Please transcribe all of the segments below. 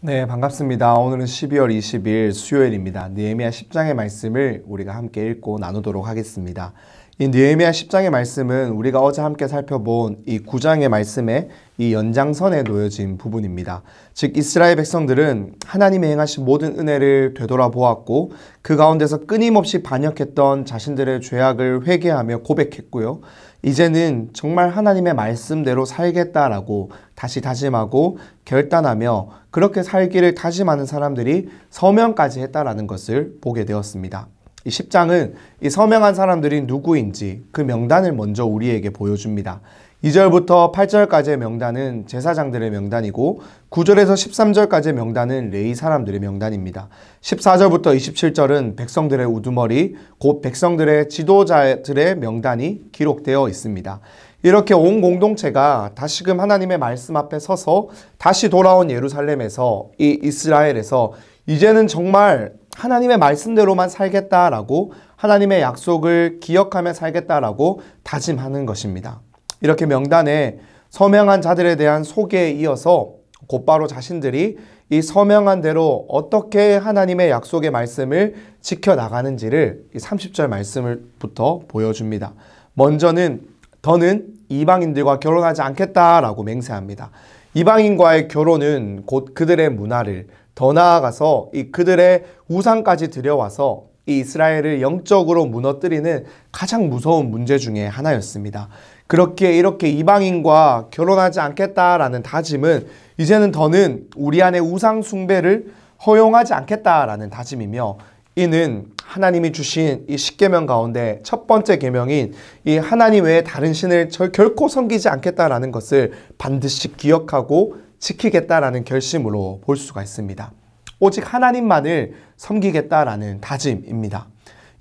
네, 반갑습니다. 오늘은 12월 20일 수요일입니다. 니에미야 10장의 말씀을 우리가 함께 읽고 나누도록 하겠습니다. 이 느헤미야 10장의 말씀은 우리가 어제 함께 살펴본 이 9장의 말씀의이 연장선에 놓여진 부분입니다. 즉 이스라엘 백성들은 하나님의 행하신 모든 은혜를 되돌아보았고 그 가운데서 끊임없이 반역했던 자신들의 죄악을 회개하며 고백했고요. 이제는 정말 하나님의 말씀대로 살겠다라고 다시 다짐하고 결단하며 그렇게 살기를 다짐하는 사람들이 서명까지 했다라는 것을 보게 되었습니다. 이 10장은 이 서명한 사람들이 누구인지 그 명단을 먼저 우리에게 보여줍니다. 2절부터 8절까지의 명단은 제사장들의 명단이고 9절에서 13절까지의 명단은 레이 사람들의 명단입니다. 14절부터 27절은 백성들의 우두머리, 곧 백성들의 지도자들의 명단이 기록되어 있습니다. 이렇게 온 공동체가 다시금 하나님의 말씀 앞에 서서 다시 돌아온 예루살렘에서 이 이스라엘에서 이제는 정말 하나님의 말씀대로만 살겠다라고 하나님의 약속을 기억하며 살겠다라고 다짐하는 것입니다. 이렇게 명단에 서명한 자들에 대한 소개에 이어서 곧바로 자신들이 이 서명한 대로 어떻게 하나님의 약속의 말씀을 지켜나가는지를 30절 말씀부터 보여줍니다. 먼저는 더는 이방인들과 결혼하지 않겠다라고 맹세합니다. 이방인과의 결혼은 곧 그들의 문화를 더 나아가서 이 그들의 우상까지 들여와서 이 이스라엘을 영적으로 무너뜨리는 가장 무서운 문제 중에 하나였습니다. 그렇게 이렇게 이방인과 결혼하지 않겠다라는 다짐은 이제는 더는 우리 안의 우상 숭배를 허용하지 않겠다라는 다짐이며 이는 하나님이 주신 이 십계명 가운데 첫 번째 계명인 이 하나님 외에 다른 신을 결코 섬기지 않겠다라는 것을 반드시 기억하고 지키겠다라는 결심으로 볼 수가 있습니다. 오직 하나님만을 섬기겠다라는 다짐입니다.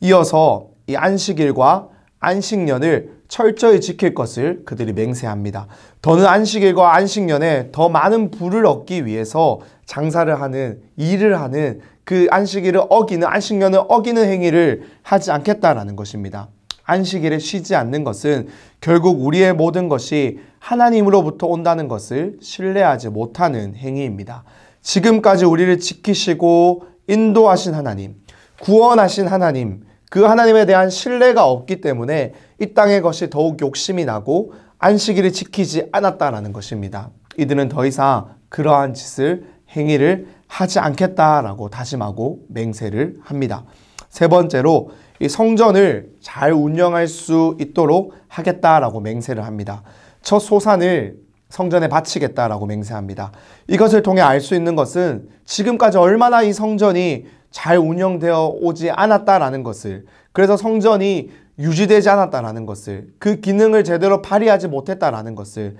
이어서 이 안식일과 안식년을 철저히 지킬 것을 그들이 맹세합니다. 더는 안식일과 안식년에 더 많은 부를 얻기 위해서 장사를 하는 일을 하는 그 안식일을 어기는 안식년을 어기는 행위를 하지 않겠다라는 것입니다. 안식일에 쉬지 않는 것은 결국 우리의 모든 것이 하나님으로부터 온다는 것을 신뢰하지 못하는 행위입니다. 지금까지 우리를 지키시고 인도하신 하나님, 구원하신 하나님, 그 하나님에 대한 신뢰가 없기 때문에 이 땅의 것이 더욱 욕심이 나고 안식일을 지키지 않았다라는 것입니다. 이들은 더 이상 그러한 짓을 행위를 하지 않겠다라고 다짐하고 맹세를 합니다. 세 번째로 이 성전을 잘 운영할 수 있도록 하겠다라고 맹세를 합니다. 첫 소산을 성전에 바치겠다라고 맹세합니다. 이것을 통해 알 수 있는 것은 지금까지 얼마나 이 성전이 잘 운영되어 오지 않았다라는 것을 그래서 성전이 유지되지 않았다라는 것을 그 기능을 제대로 발휘하지 못했다라는 것을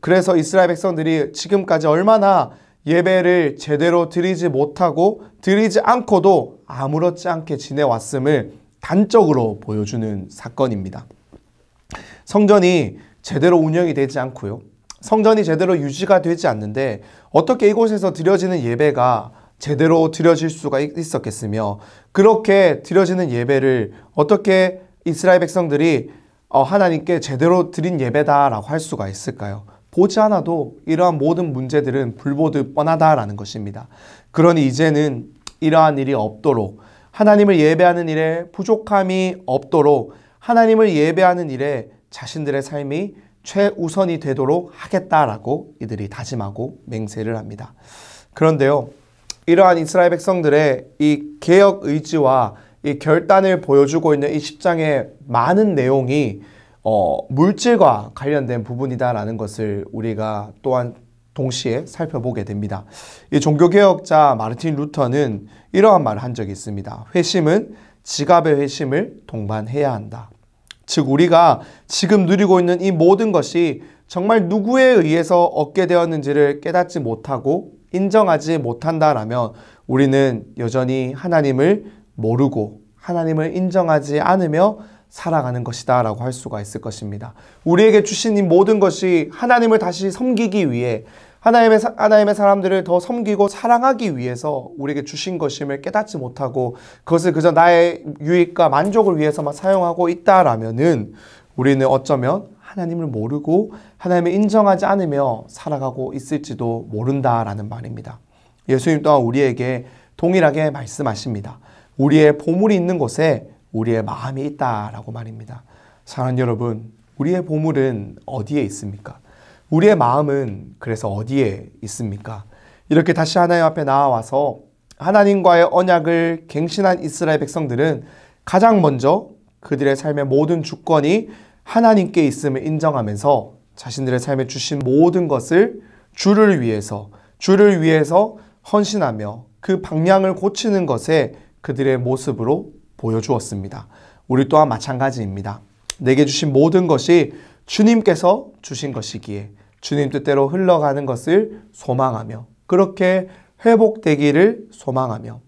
그래서 이스라엘 백성들이 지금까지 얼마나 예배를 제대로 드리지 못하고 드리지 않고도 아무렇지 않게 지내왔음을 단적으로 보여주는 사건입니다. 성전이 제대로 운영이 되지 않고요. 성전이 제대로 유지가 되지 않는데 어떻게 이곳에서 드려지는 예배가 제대로 드려질 수가 있었겠으며 그렇게 드려지는 예배를 어떻게 이스라엘 백성들이 어, 하나님께 제대로 드린 예배다라고 할 수가 있을까요? 보지 않아도 이러한 모든 문제들은 불보듯 뻔하다라는 것입니다. 그러니 이제는 이러한 일이 없도록 하나님을 예배하는 일에 부족함이 없도록 하나님을 예배하는 일에 자신들의 삶이 최우선이 되도록 하겠다라고 이들이 다짐하고 맹세를 합니다. 그런데요, 이러한 이스라엘 백성들의 이 개혁 의지와 이 결단을 보여주고 있는 이 10장의 많은 내용이 어, 물질과 관련된 부분이다라는 것을 우리가 또한 동시에 살펴보게 됩니다. 이 종교개혁자 마르틴 루터는 이러한 말을 한 적이 있습니다. 회심은 지갑의 회심을 동반해야 한다. 즉 우리가 지금 누리고 있는 이 모든 것이 정말 누구에 의해서 얻게 되었는지를 깨닫지 못하고 인정하지 못한다라면 우리는 여전히 하나님을 모르고 하나님을 인정하지 않으며 살아가는 것이다 라고 할 수가 있을 것입니다. 우리에게 주신 이 모든 것이 하나님을 다시 섬기기 위해 하나님의, 사, 하나님의 사람들을 더 섬기고 사랑하기 위해서 우리에게 주신 것임을 깨닫지 못하고 그것을 그저 나의 유익과 만족을 위해서만 사용하고 있다라면은 우리는 어쩌면 하나님을 모르고 하나님을 인정하지 않으며 살아가고 있을지도 모른다라는 말입니다. 예수님 또한 우리에게 동일하게 말씀하십니다. 우리의 보물이 있는 곳에 우리의 마음이 있다라고 말입니다. 사랑 여러분, 우리의 보물은 어디에 있습니까? 우리의 마음은 그래서 어디에 있습니까? 이렇게 다시 하나님 앞에 나와서 하나님과의 언약을 갱신한 이스라엘 백성들은 가장 먼저 그들의 삶의 모든 주권이 하나님께 있음을 인정하면서 자신들의 삶에 주신 모든 것을 주를 위해서 주를 위해서 헌신하며 그 방향을 고치는 것에 그들의 모습으로 보여주었습니다. 우리 또한 마찬가지입니다. 내게 주신 모든 것이 주님께서 주신 것이기에 주님 뜻대로 흘러가는 것을 소망하며 그렇게 회복되기를 소망하며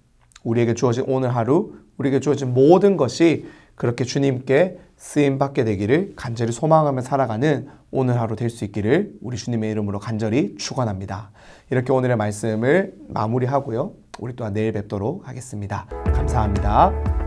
우리에게 주어진 오늘 하루 우리에게 주어진 모든 것이 그렇게 주님께 쓰임 받게 되기를 간절히 소망하며 살아가는 오늘 하루 될 수 있기를 우리 주님의 이름으로 간절히 축원합니다. 이렇게 오늘의 말씀을 마무리하고요. 우리 또한 내일 뵙도록 하겠습니다. 감사합니다.